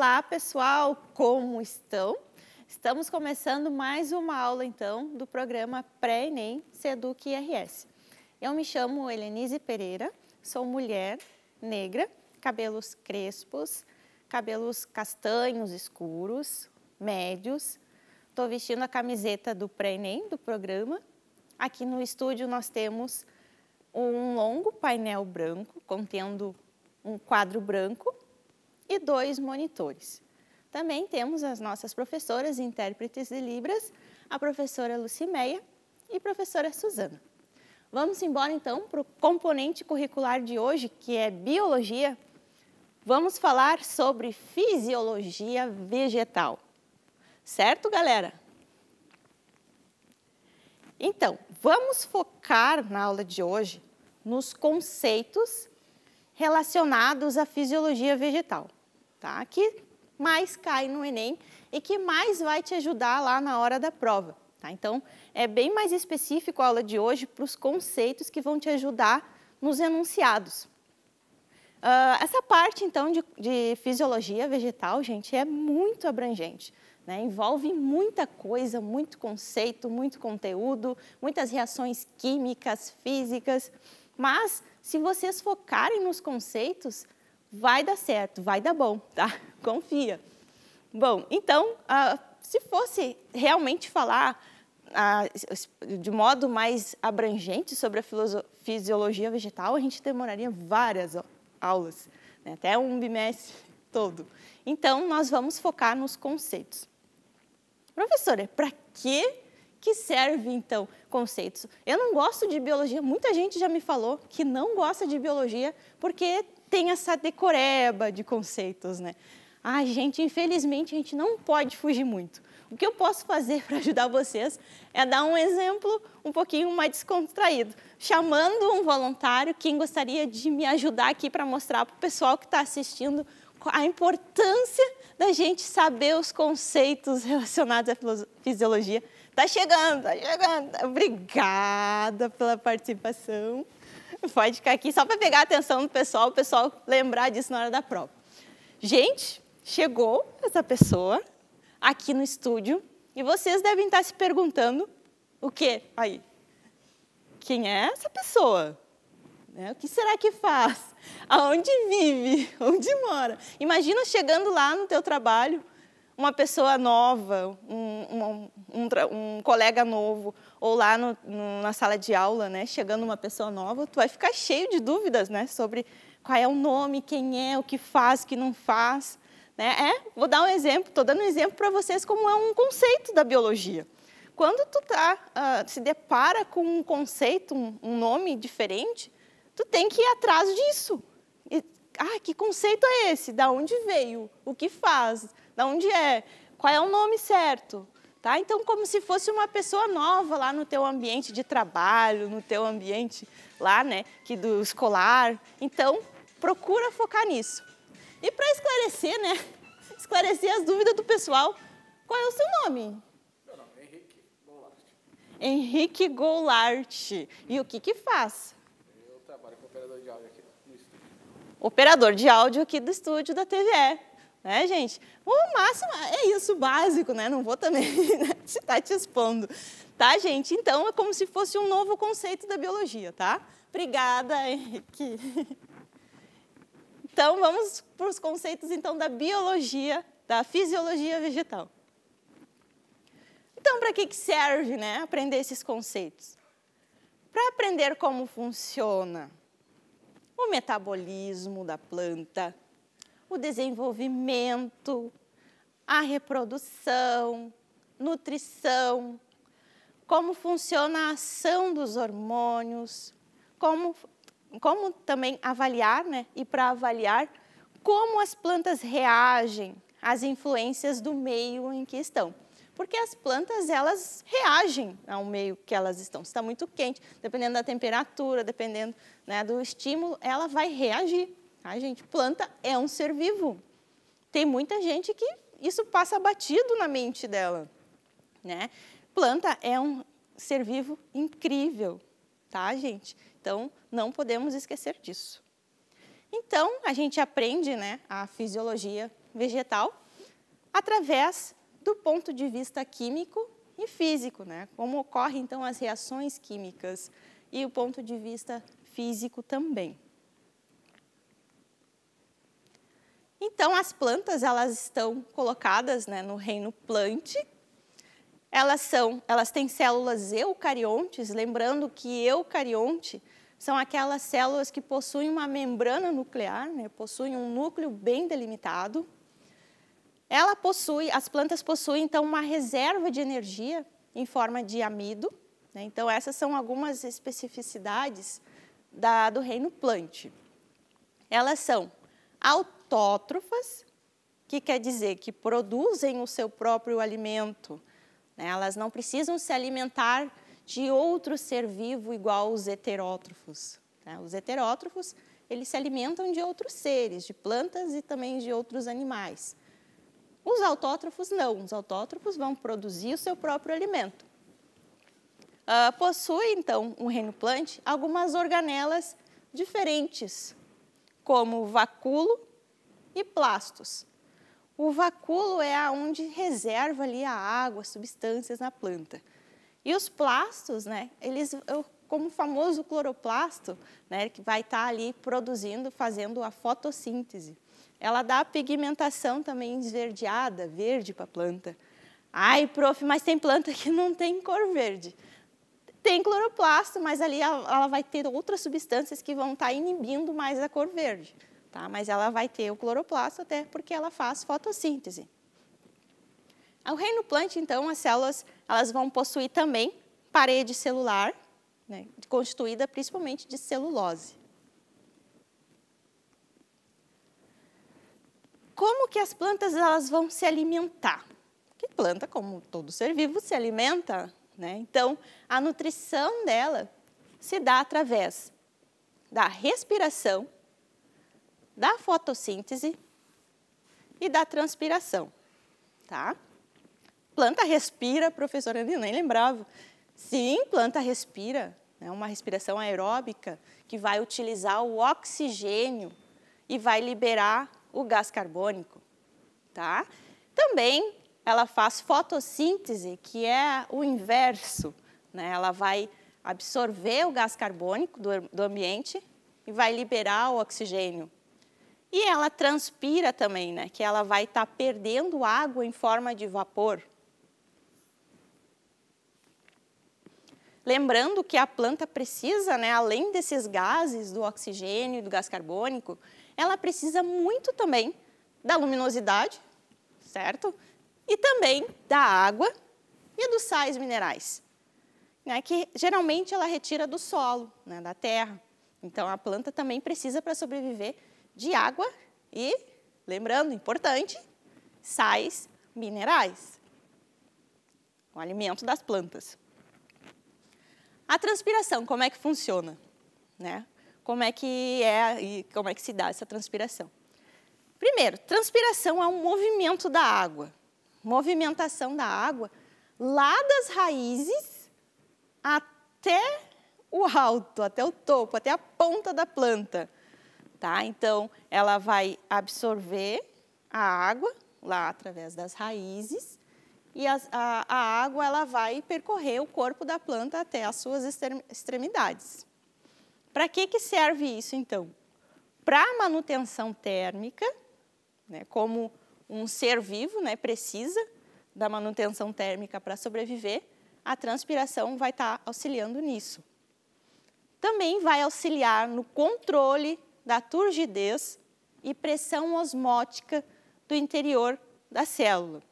Olá, pessoal, como estão? Estamos começando mais uma aula, então, do programa Pré-ENEM Seduc IRS. Eu me chamo Helenise Pereira, sou mulher negra, cabelos crespos, cabelos castanhos escuros, médios. Estou vestindo a camiseta do Pré-ENEM, do programa. Aqui no estúdio nós temos um longo painel branco, contendo um quadro branco e dois monitores. Também temos as nossas professoras e intérpretes de Libras, a professora Lucimeia e a professora Suzana. Vamos embora então para o componente curricular de hoje, que é biologia. Vamos falar sobre fisiologia vegetal. Certo, galera? Então, vamos focar na aula de hoje nos conceitos relacionados à fisiologia vegetal tá? Que mais cai no Enem e que mais vai te ajudar lá na hora da prova, tá? Então, é bem mais específico a aula de hoje para os conceitos que vão te ajudar nos enunciados. Uh, essa parte, então, de, de, fisiologia vegetal, gente, é muito abrangente. Né? Envolve muita coisa, muito conceito, muito conteúdo, muitas reações químicas, físicas. Mas, se vocês focarem nos conceitos, vai dar certo, vai dar bom, tá? Confia. Bom, então, ah, se fosse realmente falar ah, de modo mais abrangente sobre a fisiologia vegetal, a gente demoraria várias aulas, né? até um bimestre todo. Então, nós vamos focar nos conceitos. Professora, para que que serve então conceitos? Eu não gosto de biologia, muita gente já me falou que não gosta de biologia porque tem essa decoreba de conceitos, né? Ah, gente, infelizmente a gente não pode fugir muito. O que eu posso fazer para ajudar vocês é dar um exemplo um pouquinho mais descontraído, chamando um voluntário quem gostaria de me ajudar aqui para mostrar para o pessoal que está assistindo a importância da gente saber os conceitos relacionados à fisiologia Tá chegando, tá chegando. Obrigada pela participação. Pode ficar aqui só para pegar a atenção do pessoal, o pessoal lembrar disso na hora da prova. Gente, chegou essa pessoa aqui no estúdio e vocês devem estar se perguntando o quê? Aí, quem é essa pessoa? Né, o que será que faz? Aonde vive? Onde mora? Imagina chegando lá no teu trabalho uma pessoa nova, um, um, um, um colega novo, ou lá no, no, na sala de aula, né, chegando uma pessoa nova, tu vai ficar cheio de dúvidas, né, sobre qual é o nome, quem é, o que faz, o que não faz, né? É, vou dar um exemplo, estou dando um exemplo para vocês como é um conceito da biologia. Quando tu tá, uh, se depara com um conceito, um nome diferente, tu tem que ir atrás disso, ah, que conceito é esse? Da onde veio? O que faz? da onde é, qual é o nome certo. Tá? Então, como se fosse uma pessoa nova lá no teu ambiente de trabalho, no teu ambiente lá, né, que do escolar. Então, procura focar nisso. E para esclarecer, né, esclarecer as dúvidas do pessoal, qual é o seu nome? É Henrique Goulart. Henrique Goulart. E o que que faz? Eu trabalho com operador de áudio aqui no estúdio. Operador de áudio aqui do estúdio da TVE né, gente? O máximo é isso, básico, né? Não vou também né, estar tá te expondo, tá, gente? Então, é como se fosse um novo conceito da biologia, tá? Obrigada, Henrique. Então, vamos para os conceitos, então, da biologia, da fisiologia vegetal. Então, para que, que serve, né, aprender esses conceitos? Para aprender como funciona o metabolismo da planta, o desenvolvimento, a reprodução, nutrição, como funciona a ação dos hormônios, como, como também avaliar, né? E para avaliar como as plantas reagem às influências do meio em que estão. Porque as plantas, elas reagem ao meio que elas estão. Se está muito quente, dependendo da temperatura, dependendo né, do estímulo, ela vai reagir. A gente, planta é um ser vivo. Tem muita gente que isso passa batido na mente dela, né? Planta é um ser vivo incrível, tá, gente? Então, não podemos esquecer disso. Então, a gente aprende né, a fisiologia vegetal através do ponto de vista químico e físico, né? Como ocorrem, então, as reações químicas e o ponto de vista físico também. Então, as plantas elas estão colocadas né, no reino plant. Elas, são, elas têm células eucariontes, lembrando que eucarionte são aquelas células que possuem uma membrana nuclear, né, possuem um núcleo bem delimitado. Ela possui, as plantas possuem então uma reserva de energia em forma de amido. Né, então essas são algumas especificidades da, do reino plant. Elas são autótrofas, que quer dizer que produzem o seu próprio alimento. Né? Elas não precisam se alimentar de outro ser vivo igual os heterótrofos. Né? Os heterótrofos, eles se alimentam de outros seres, de plantas e também de outros animais. Os autótrofos não, os autótrofos vão produzir o seu próprio alimento. Uh, possui, então, um reino plante algumas organelas diferentes, como o vacúolo, e plastos. O vacúolo é onde reserva ali a água, substâncias na planta. E os plastos, né, eles, como o famoso cloroplasto, né, que vai estar tá ali produzindo, fazendo a fotossíntese. Ela dá a pigmentação também esverdeada, verde para a planta. Ai, prof, mas tem planta que não tem cor verde. Tem cloroplasto, mas ali ela vai ter outras substâncias que vão estar tá inibindo mais a cor verde tá? mas ela vai ter o cloroplasto até porque ela faz fotossíntese. O reino Plante então, as células elas vão possuir também parede celular, né, constituída principalmente de celulose. Como que as plantas elas vão se alimentar? Que planta, como todo ser vivo, se alimenta, né? Então, a nutrição dela se dá através da respiração da fotossíntese e da transpiração, tá? Planta respira, professora, eu nem lembrava. Sim, planta respira, é uma respiração aeróbica que vai utilizar o oxigênio e vai liberar o gás carbônico, tá? Também ela faz fotossíntese, que é o inverso, né? Ela vai absorver o gás carbônico do, do ambiente e vai liberar o oxigênio e ela transpira também, né? Que ela vai estar tá perdendo água em forma de vapor. Lembrando que a planta precisa, né, além desses gases, do oxigênio, e do gás carbônico, ela precisa muito também da luminosidade, certo? E também da água e dos sais minerais, né, que geralmente ela retira do solo, né, da terra. Então a planta também precisa para sobreviver de água e, lembrando, importante, sais minerais. O alimento das plantas. A transpiração, como é que funciona? Né? Como é que é e como é que se dá essa transpiração? Primeiro, transpiração é um movimento da água. Movimentação da água lá das raízes até o alto, até o topo, até a ponta da planta. Tá? Então, ela vai absorver a água lá através das raízes e a, a, a água ela vai percorrer o corpo da planta até as suas extremidades. Para que, que serve isso, então? Para manutenção térmica, né, como um ser vivo né, precisa da manutenção térmica para sobreviver, a transpiração vai estar tá auxiliando nisso. Também vai auxiliar no controle da turgidez e pressão osmótica do interior da célula.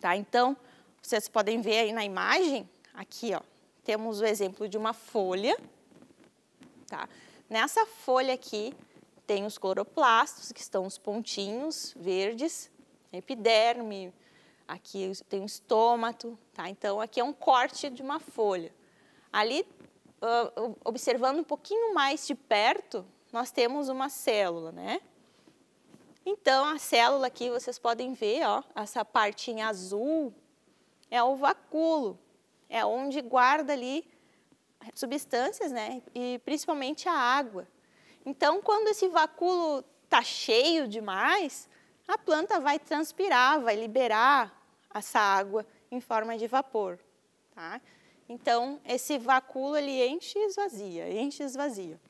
Tá? Então, vocês podem ver aí na imagem, aqui ó, temos o exemplo de uma folha. Tá? Nessa folha aqui tem os cloroplastos, que estão os pontinhos verdes, epiderme, aqui tem o estômato, tá? Então, aqui é um corte de uma folha. Ali, ah, observando um pouquinho mais de perto, nós temos uma célula, né? Então, a célula aqui, vocês podem ver, ó, essa em azul é o vacúolo, é onde guarda ali substâncias, né? E principalmente a água. Então, quando esse vacúolo está cheio demais, a planta vai transpirar, vai liberar essa água em forma de vapor, tá? Então, esse vacúolo ele enche e esvazia, enche e esvazia.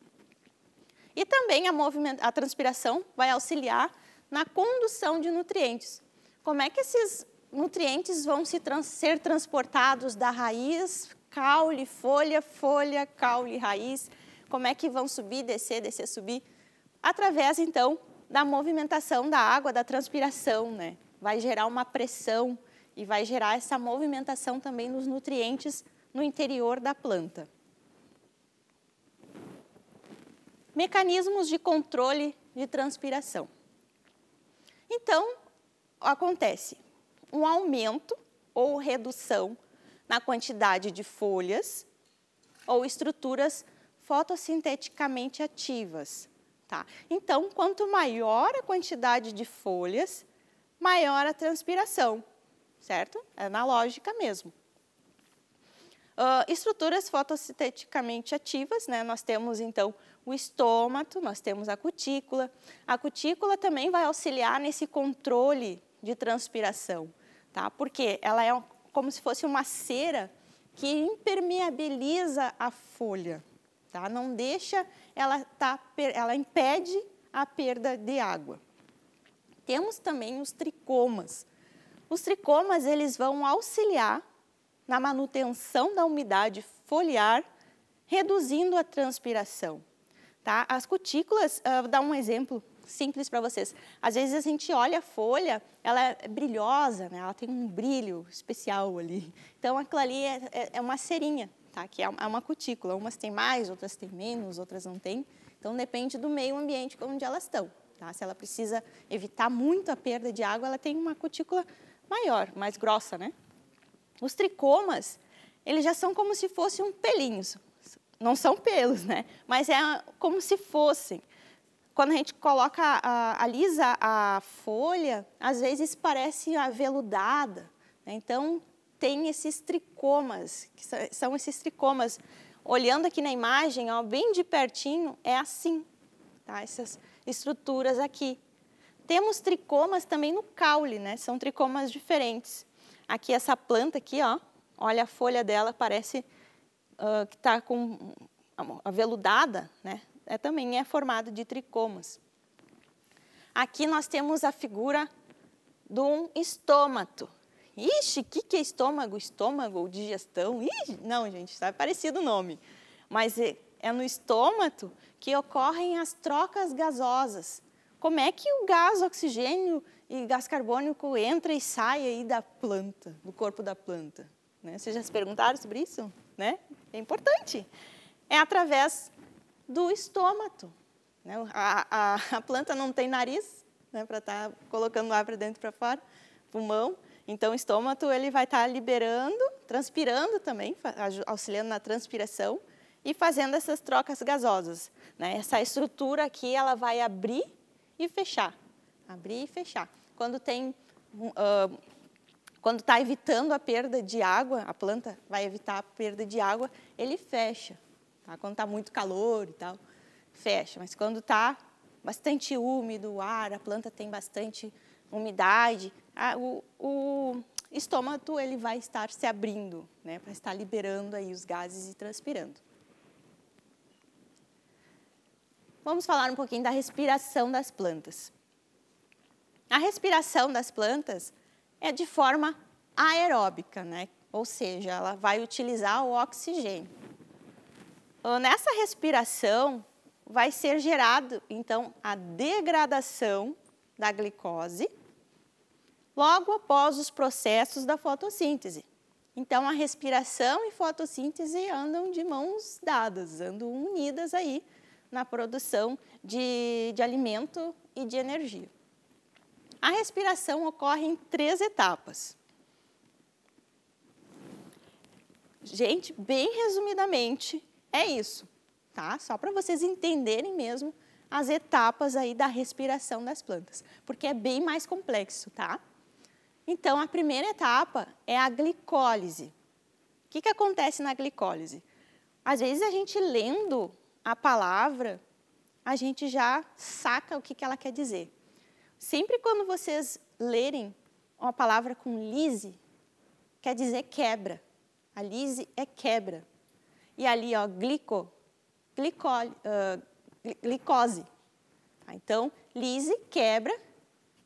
E também a, a transpiração vai auxiliar na condução de nutrientes. Como é que esses nutrientes vão se trans ser transportados da raiz, caule, folha, folha, caule, raiz? Como é que vão subir, descer, descer, subir? Através, então, da movimentação da água, da transpiração, né? Vai gerar uma pressão e vai gerar essa movimentação também dos nutrientes no interior da planta. mecanismos de controle de transpiração. Então, acontece um aumento ou redução na quantidade de folhas ou estruturas fotossinteticamente ativas. Tá? Então, quanto maior a quantidade de folhas, maior a transpiração, certo? É na lógica mesmo. Uh, estruturas fotossinteticamente ativas, né? nós temos então o estômago, nós temos a cutícula. A cutícula também vai auxiliar nesse controle de transpiração, tá? Porque ela é como se fosse uma cera que impermeabiliza a folha, tá? Não deixa, ela, tá, ela impede a perda de água. Temos também os tricomas. Os tricomas, eles vão auxiliar na manutenção da umidade foliar, reduzindo a transpiração. Tá? As cutículas, uh, vou dar um exemplo simples para vocês. Às vezes a gente olha a folha, ela é brilhosa, né? ela tem um brilho especial ali. Então, aquilo ali é, é, é uma cerinha, tá? que é uma é cutícula. Umas tem mais, outras tem menos, outras não tem. Então, depende do meio ambiente onde elas estão. Tá? Se ela precisa evitar muito a perda de água, ela tem uma cutícula maior, mais grossa. Né? Os tricomas, eles já são como se fossem um pelinhos. Não são pelos, né? Mas é como se fossem. Quando a gente coloca, a, alisa a folha, às vezes parece aveludada. Né? Então, tem esses tricomas, que são esses tricomas. Olhando aqui na imagem, ó, bem de pertinho, é assim, tá? essas estruturas aqui. Temos tricomas também no caule, né? São tricomas diferentes. Aqui essa planta aqui, ó, olha a folha dela, parece ah, que está com aveludada, né, é, também é formada de tricomas. Aqui nós temos a figura de um estômato. Ixi, o que, que é estômago? Estômago, digestão? Ixi, não, gente, está é parecido o nome. Mas é, é no estômato que ocorrem as trocas gasosas. Como é que o gás oxigênio e gás carbônico entra e sai aí da planta, do corpo da planta? Né? Vocês já se perguntaram sobre isso? né? É importante. É através do estômago. Né? A, a, a, planta não tem nariz né, para estar tá colocando ar para dentro e para fora, pulmão. Então, o estômago ele vai estar tá liberando, transpirando também, auxiliando na transpiração e fazendo essas trocas gasosas. Né? Essa estrutura aqui ela vai abrir e fechar, abrir e fechar. Quando tem uh, quando está evitando a perda de água, a planta vai evitar a perda de água, ele fecha. Tá? Quando está muito calor e tal, fecha. Mas quando está bastante úmido o ar, a planta tem bastante umidade, a, o, o, estômago ele vai estar se abrindo, né, para estar liberando aí os gases e transpirando. Vamos falar um pouquinho da respiração das plantas. A respiração das plantas é de forma aeróbica, né? ou seja, ela vai utilizar o oxigênio. Ah, nessa respiração, vai ser gerado, então, a degradação da glicose logo após os processos da fotossíntese. Então, a respiração e fotossíntese andam de mãos dadas, andam unidas aí na produção de, de alimento e de energia. A respiração ocorre em três etapas. Gente, bem resumidamente, é isso, tá? Só para vocês entenderem mesmo as etapas aí da respiração das plantas, porque é bem mais complexo, tá? Então, a primeira etapa é a glicólise. O que, que acontece na glicólise? Às vezes, a gente lendo a palavra, a gente já saca o que, que ela quer dizer. Sempre quando vocês lerem uma palavra com lise, quer dizer quebra. A lise é quebra. E ali, ó, glico, uh, glicose. Tá? Então, lise, quebra,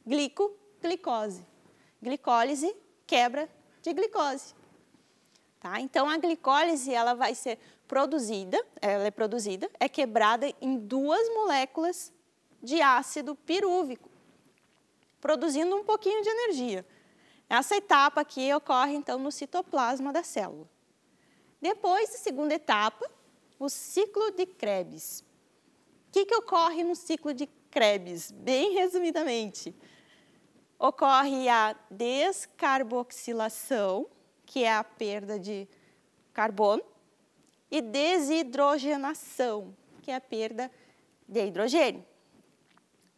glico, glicose. Glicólise, quebra de glicose. Tá? Então, a glicólise ela vai ser produzida, ela é produzida, é quebrada em duas moléculas de ácido pirúvico produzindo um pouquinho de energia. Essa etapa aqui ocorre, então, no citoplasma da célula. Depois, a segunda etapa, o ciclo de Krebs. O que, que ocorre no ciclo de Krebs? Bem resumidamente, ocorre a descarboxilação, que é a perda de carbono, e desidrogenação, que é a perda de hidrogênio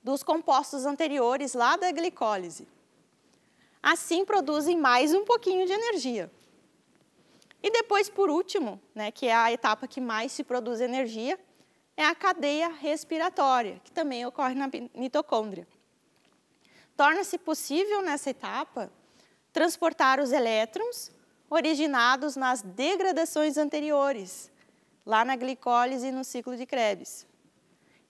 dos compostos anteriores lá da glicólise. Assim, produzem mais um pouquinho de energia. E depois, por último, né, que é a etapa que mais se produz energia, é a cadeia respiratória, que também ocorre na mitocôndria. Torna-se possível nessa etapa transportar os elétrons originados nas degradações anteriores, lá na glicólise e no ciclo de Krebs.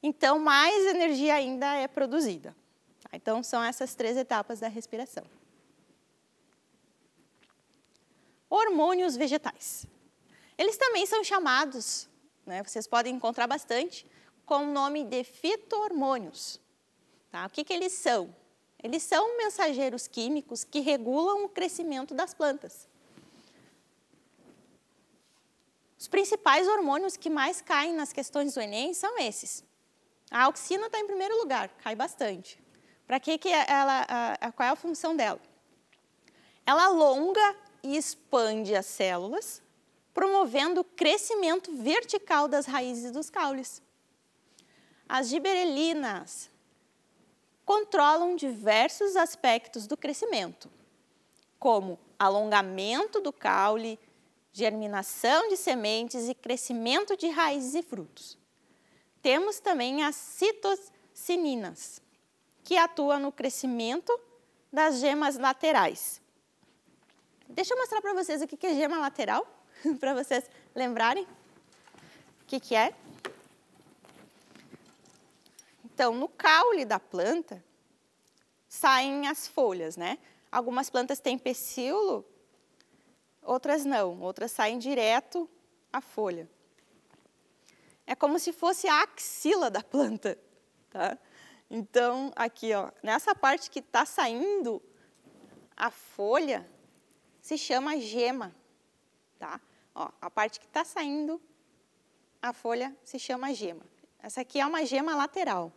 Então, mais energia ainda é produzida. Tá? Então, são essas três etapas da respiração. Hormônios vegetais. Eles também são chamados, né, vocês podem encontrar bastante, com o nome de fito-hormônios. Tá? O que, que eles são? Eles são mensageiros químicos que regulam o crescimento das plantas. Os principais hormônios que mais caem nas questões do Enem são esses: a auxina está em primeiro lugar, cai bastante. Para que, que é, ela, a, a, qual é a função dela? Ela alonga e expande as células, promovendo o crescimento vertical das raízes dos caules. As giberelinas controlam diversos aspectos do crescimento, como alongamento do caule, germinação de sementes e crescimento de raízes e frutos. Temos também as citocininas, que atuam no crescimento das gemas laterais. Deixa eu mostrar para vocês o que é gema lateral, para vocês lembrarem o que, que é. Então, no caule da planta saem as folhas, né? Algumas plantas têm pecíolo, outras não, outras saem direto à folha é como se fosse a axila da planta. Tá? Então, aqui, ó, nessa parte que está saindo a folha, se chama gema. Tá? Ó, a parte que está saindo a folha se chama gema. Essa aqui é uma gema lateral.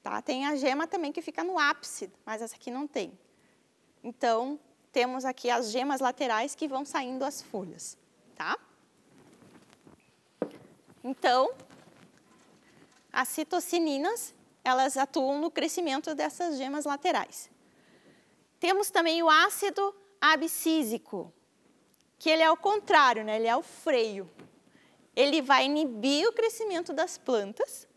Tá? Tem a gema também que fica no ápice, mas essa aqui não tem. Então, temos aqui as gemas laterais que vão saindo as folhas. Tá? Então, as citocininas, elas atuam no crescimento dessas gemas laterais. Temos também o ácido abscísico, que ele é o contrário, né? ele é o freio. Ele vai inibir o crescimento das plantas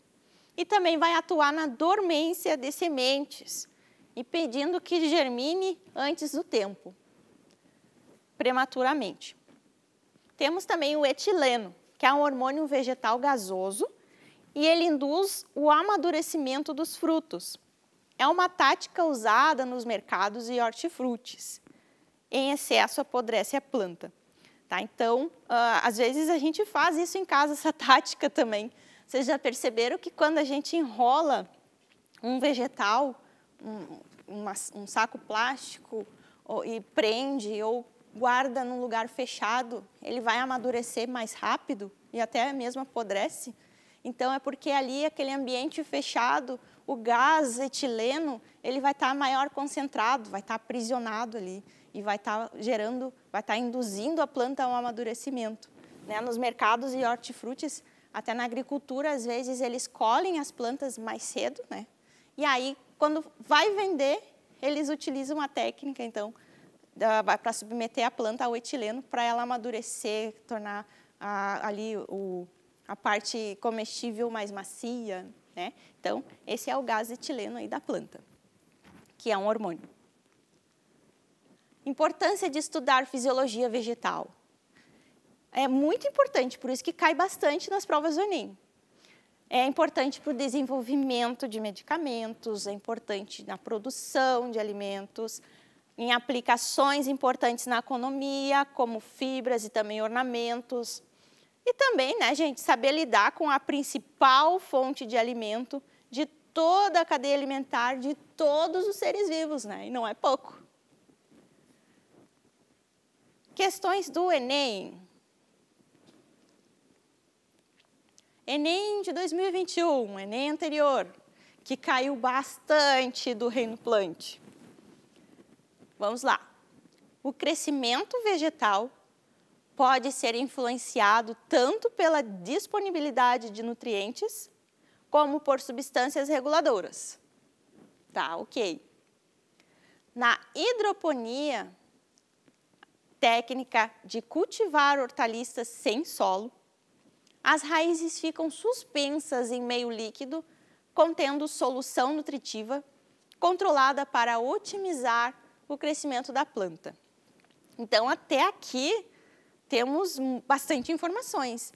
e também vai atuar na dormência de sementes, impedindo que germine antes do tempo, prematuramente. Temos também o etileno, que é um hormônio vegetal gasoso e ele induz o amadurecimento dos frutos. É uma tática usada nos mercados e hortifrutis. Em excesso, apodrece a planta. Tá? Então, ah, às vezes a gente faz isso em casa, essa tática também. Vocês já perceberam que quando a gente enrola um vegetal, um, uma, um saco plástico, ou, e prende ou guarda num lugar fechado, ele vai amadurecer mais rápido e até mesmo apodrece. Então é porque ali aquele ambiente fechado, o gás etileno, ele vai estar tá maior concentrado, vai estar tá aprisionado ali e vai estar tá gerando, vai estar tá induzindo a planta ao amadurecimento. Né? Nos mercados e hortifrutis, até na agricultura, às vezes eles colhem as plantas mais cedo, né? E aí quando vai vender, eles utilizam a técnica então para submeter a planta ao etileno para ela amadurecer, tornar a, ali o, a parte comestível mais macia. Né? Então, esse é o gás etileno aí da planta, que é um hormônio. Importância de estudar fisiologia vegetal. É muito importante, por isso que cai bastante nas provas do Enem. É importante para o desenvolvimento de medicamentos, é importante na produção de alimentos, em aplicações importantes na economia, como fibras e também ornamentos. E também, né, gente, saber lidar com a principal fonte de alimento de toda a cadeia alimentar de todos os seres vivos, né? E não é pouco. Questões do Enem. Enem de 2021, Enem anterior, que caiu bastante do Reino Plant. Vamos lá. O crescimento vegetal pode ser influenciado tanto pela disponibilidade de nutrientes como por substâncias reguladoras. Tá, ok. Na hidroponia, técnica de cultivar hortaliças sem solo, as raízes ficam suspensas em meio líquido contendo solução nutritiva controlada para otimizar o crescimento da planta. Então, até aqui, temos bastante informações.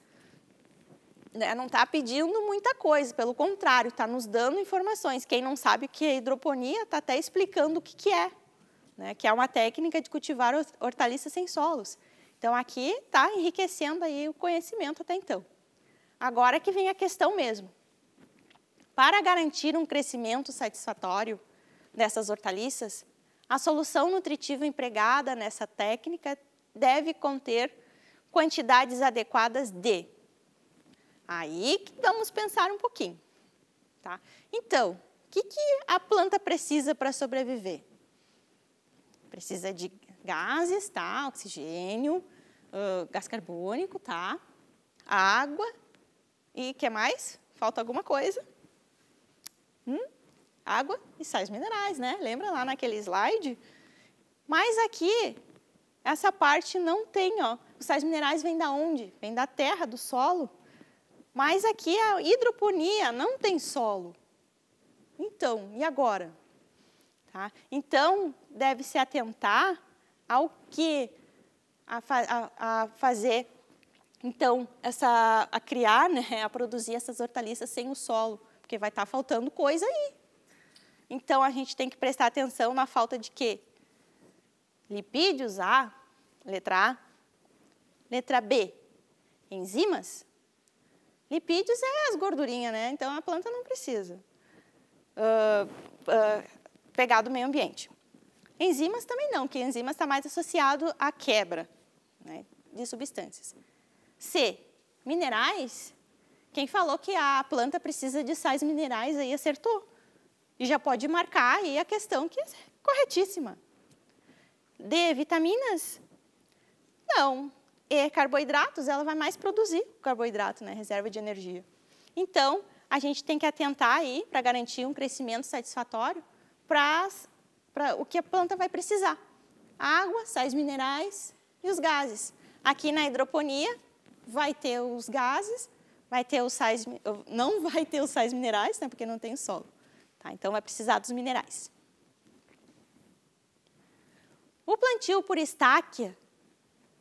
Né, não está pedindo muita coisa, pelo contrário, está nos dando informações. Quem não sabe o que é hidroponia está até explicando o que, que é, né? que é uma técnica de cultivar hortaliças sem solos. Então, aqui está enriquecendo aí o conhecimento até então. Agora que vem a questão mesmo. Para garantir um crescimento satisfatório dessas hortaliças, a solução nutritiva empregada nessa técnica deve conter quantidades adequadas de. Aí que vamos pensar um pouquinho. Tá? Então, o que, que a planta precisa para sobreviver? Precisa de gases, tá? oxigênio, uh, gás carbônico, tá? água e que mais? Falta alguma coisa? Hum? água e sais minerais, né? Lembra lá naquele slide? Mas aqui, essa parte não tem, ó. Os sais minerais vêm da onde? Vêm da terra, do solo. Mas aqui a hidroponia não tem solo. Então, e agora? Tá? Então, deve se atentar ao que a, a, a fazer, então, essa, a criar, né, a produzir essas hortaliças sem o solo, porque vai estar tá faltando coisa aí, então a gente tem que prestar atenção na falta de quê? Lipídios, A, letra A. Letra B, enzimas. Lipídios é as gordurinhas, né? Então a planta não precisa uh, uh, pegar do meio ambiente. Enzimas também não, porque enzimas está mais associado à quebra né, de substâncias. C, minerais. Quem falou que a planta precisa de sais minerais aí acertou e já pode marcar aí a questão que é corretíssima. D, vitaminas? Não. E, carboidratos, ela vai mais produzir carboidrato, né? Reserva de energia. Então, a gente tem que atentar aí para garantir um crescimento satisfatório para o que a planta vai precisar. Água, sais minerais e os gases. Aqui na hidroponia vai ter os gases, vai ter os sais, não vai ter os sais minerais, né, porque não tem solo. Tá? Então, vai precisar dos minerais. O plantio por estáquia,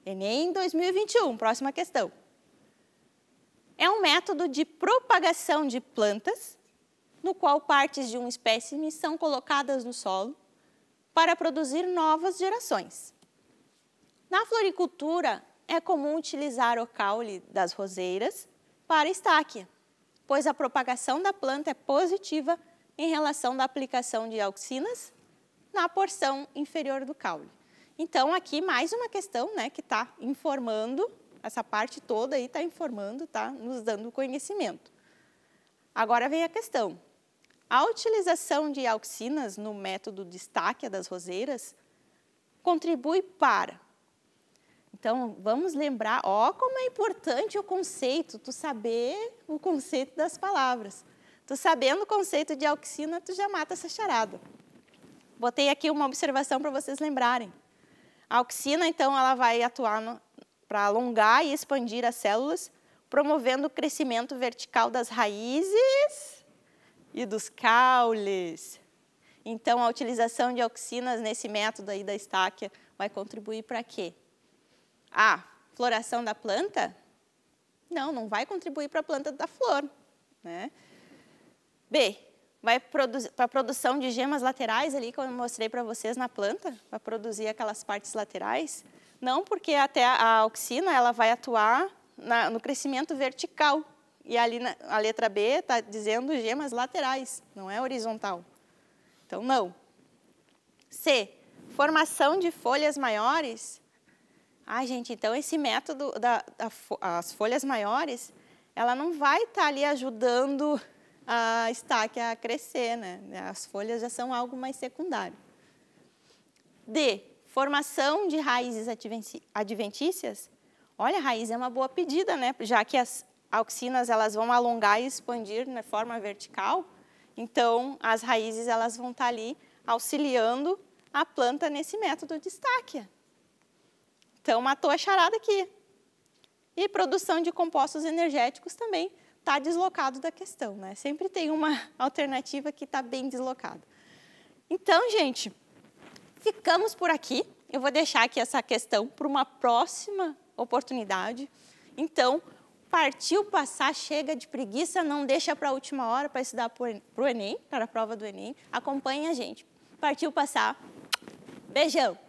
Enem 2021, próxima questão. É um método de propagação de plantas, no qual partes de um espécime são colocadas no solo para produzir novas gerações. Na floricultura, é comum utilizar o caule das roseiras para estáquia, pois a propagação da planta é positiva em relação da aplicação de auxinas na porção inferior do caule. Então, aqui mais uma questão né, que está informando, essa parte toda aí está informando, está nos dando conhecimento. Agora vem a questão. A utilização de auxinas no método destaque das roseiras contribui para. Então, vamos lembrar, ó, como é importante o conceito, tu saber o conceito das palavras. Tu sabendo o conceito de auxina, tu já mata essa charada. Botei aqui uma observação para vocês lembrarem. A auxina, então, ela vai atuar para alongar e expandir as células, promovendo o crescimento vertical das raízes e dos caules. Então, a utilização de auxinas nesse método aí da estáquia vai contribuir para quê? A floração da planta? Não, não vai contribuir para a planta da flor, né? B, vai para a produção de gemas laterais ali, como eu mostrei para vocês na planta, para produzir aquelas partes laterais. Não, porque até a, a auxina ela vai atuar na, no crescimento vertical. E ali na, a letra B está dizendo gemas laterais, não é horizontal. Então, não. C, formação de folhas maiores. Ah, gente, então esse método das da, da, folhas maiores, ela não vai estar tá ali ajudando a estaque a crescer, né? As folhas já são algo mais secundário. D. Formação de raízes adventícias. Olha, a raiz é uma boa pedida, né? Já que as auxinas elas vão alongar e expandir na forma vertical, então as raízes elas vão estar tá ali auxiliando a planta nesse método de estaque. Então matou a charada aqui. E produção de compostos energéticos também está deslocado da questão, né? Sempre tem uma alternativa que está bem deslocada. Então, gente, ficamos por aqui. Eu vou deixar aqui essa questão para uma próxima oportunidade. Então, partiu passar, chega de preguiça, não deixa para a última hora para estudar para o Enem, para a prova do Enem. Acompanhe a gente. Partiu passar. Beijão!